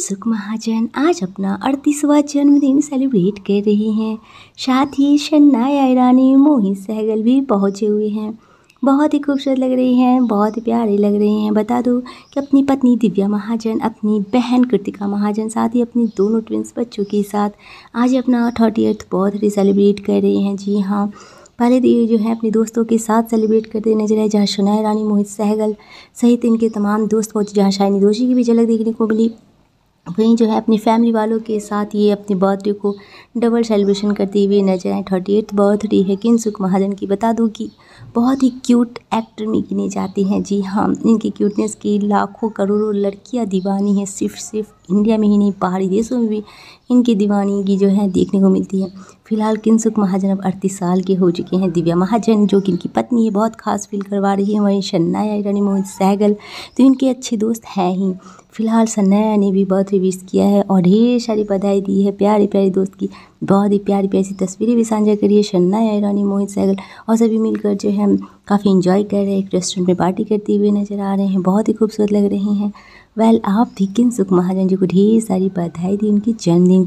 सुख महाजन आज अपना अड़तीसवा जन्मदिन सेलिब्रेट कर रहे हैं साथ ही शन्ना ईरानी मोहित सहगल भी पहुंचे हुए हैं बहुत ही खूबसूरत लग रही हैं बहुत ही प्यारे लग रहे हैं बता दो कि अपनी पत्नी दिव्या महाजन अपनी बहन कृतिका महाजन साथ ही अपनी दोनों ट्विंस बच्चों के साथ आज अपना थर्टी एर्थ बर्थडे सेलिब्रेट कर रहे हैं जी हाँ पहले दिए तो जो है अपने दोस्तों के साथ सेलिब्रेट करते नजर आए जहाँ शनाया रानी मोहित सहगल सहित इनके तमाम दोस्त पहुँचे जहाँ शायनी दोषी की भी झलक देखने को मिली वहीं जो है अपनी फैमिली वालों के साथ ये अपने बर्थडे को डबल सेलिब्रेशन करते हुए नजर आए थर्टी एथ बर्थडे है किनसुक महाजन की बता दूं कि बहुत ही क्यूट एक्टर में गिने जाते हैं जी हाँ इनकी क्यूटनेस की लाखों करोड़ों लड़कियां दीवानी हैं सिर्फ सिर्फ इंडिया में ही नहीं पहाड़ी देशों में भी इनकी दीवानी की जो है देखने को मिलती है फिलहाल किनसुक महाजन अब अड़तीस साल के हो चुके हैं दिव्या महाजन जो कि इनकी पत्नी है बहुत खास फील करवा रही है हमारी शन्नाया रानी मोहन सहगल तो इनके अच्छे दोस्त हैं ही फिलहाल सन्नाया ने भी बहुत विश किया है और ढेर सारी बधाई दी है प्यारे प्यारे दोस्त की बहुत ही प्यारी प्यारी तस्वीरें भी साझा करी है शन्नाया रानी मोहित सहगल और सभी मिलकर जो है काफ़ी इंजॉय कर रहे हैं एक रेस्टोरेंट में पार्टी करते हुए नज़र आ रहे हैं बहुत ही खूबसूरत लग रहे हैं वेल आप भी किन सुख महाजन जी को ढेर सारी बधाई दी उनके जन्मदिन की